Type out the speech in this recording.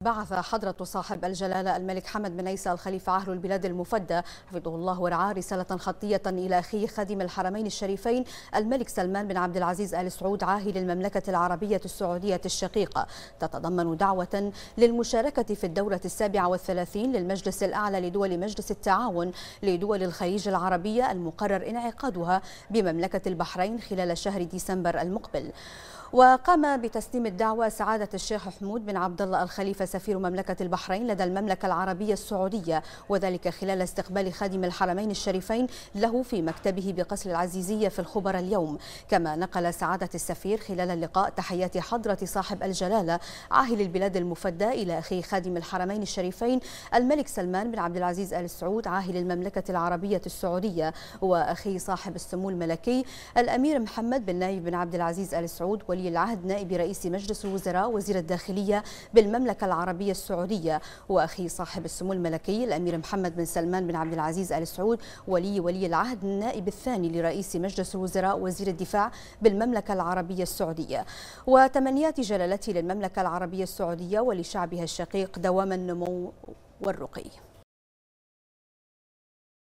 بعث حضرة صاحب الجلالة الملك حمد بن عيسى الخليفة عهل البلاد المفدى حفظه الله ورعاه رسالة خطية إلى أخيه خادم الحرمين الشريفين الملك سلمان بن عبد العزيز آل سعود عاهل المملكة العربية السعودية الشقيقة تتضمن دعوة للمشاركة في الدورة السابعة والثلاثين للمجلس الأعلى لدول مجلس التعاون لدول الخليج العربية المقرر انعقادها بمملكة البحرين خلال شهر ديسمبر المقبل وقام بتسليم الدعوة سعادة الشيخ حمود بن عبد الله الخليفة سفير مملكة البحرين لدى المملكة العربية السعودية وذلك خلال استقبال خادم الحرمين الشريفين له في مكتبه بقصر العزيزية في الخبر اليوم كما نقل سعادة السفير خلال اللقاء تحيات حضرة صاحب الجلالة عاهل البلاد المفدى إلى أخي خادم الحرمين الشريفين الملك سلمان بن عبد العزيز آل سعود عاهل المملكة العربية السعودية وأخي صاحب السمو الملكي الأمير محمد بن نايف بن عبد العزيز آل سعود ولي العهد نائب رئيس مجلس الوزراء وزير الداخلية بالمملكة العربية العربية السعودية وأخي صاحب السمو الملكي الأمير محمد بن سلمان بن عبد العزيز آل سعود ولي ولي العهد النائب الثاني لرئيس مجلس الوزراء وزير الدفاع بالمملكة العربية السعودية وتمنيات جلالته للمملكة العربية السعودية ولشعبها الشقيق دوام النمو والرقي